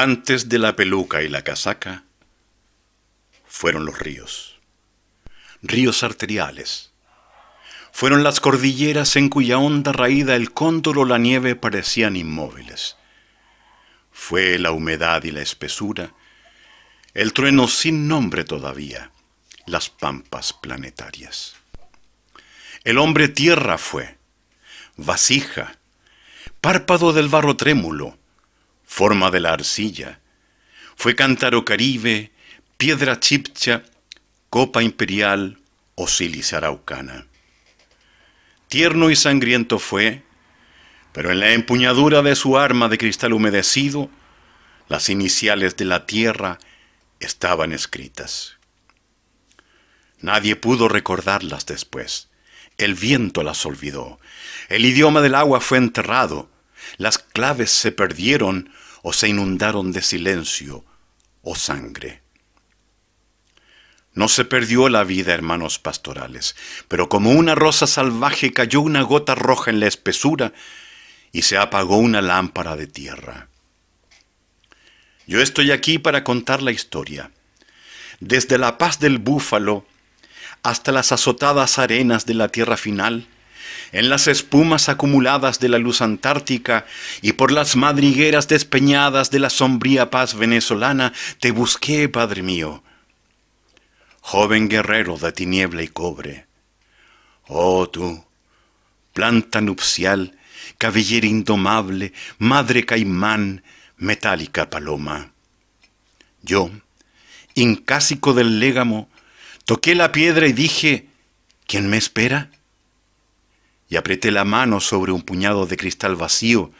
Antes de la peluca y la casaca, fueron los ríos, ríos arteriales. Fueron las cordilleras en cuya onda raída el cóndor o la nieve parecían inmóviles. Fue la humedad y la espesura, el trueno sin nombre todavía, las pampas planetarias. El hombre tierra fue, vasija, párpado del barro trémulo, forma de la arcilla. Fue cántaro caribe, piedra chipcha, copa imperial, o osilis araucana. Tierno y sangriento fue, pero en la empuñadura de su arma de cristal humedecido, las iniciales de la tierra estaban escritas. Nadie pudo recordarlas después. El viento las olvidó. El idioma del agua fue enterrado. Las claves se perdieron o se inundaron de silencio o sangre. No se perdió la vida, hermanos pastorales, pero como una rosa salvaje cayó una gota roja en la espesura y se apagó una lámpara de tierra. Yo estoy aquí para contar la historia. Desde la paz del búfalo hasta las azotadas arenas de la tierra final, en las espumas acumuladas de la luz antártica y por las madrigueras despeñadas de la sombría paz venezolana, te busqué, Padre mío, joven guerrero de tiniebla y cobre. Oh tú, planta nupcial, cabellera indomable, madre caimán, metálica paloma. Yo, incásico del légamo, toqué la piedra y dije, ¿quién me espera? y apreté la mano sobre un puñado de cristal vacío.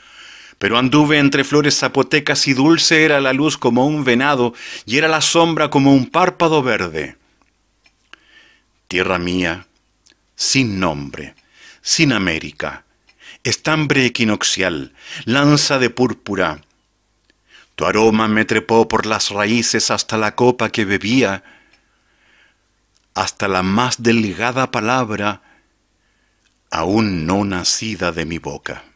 Pero anduve entre flores zapotecas y dulce era la luz como un venado y era la sombra como un párpado verde. Tierra mía, sin nombre, sin América, estambre equinoccial, lanza de púrpura. Tu aroma me trepó por las raíces hasta la copa que bebía, hasta la más delgada palabra, aún no nacida de mi boca.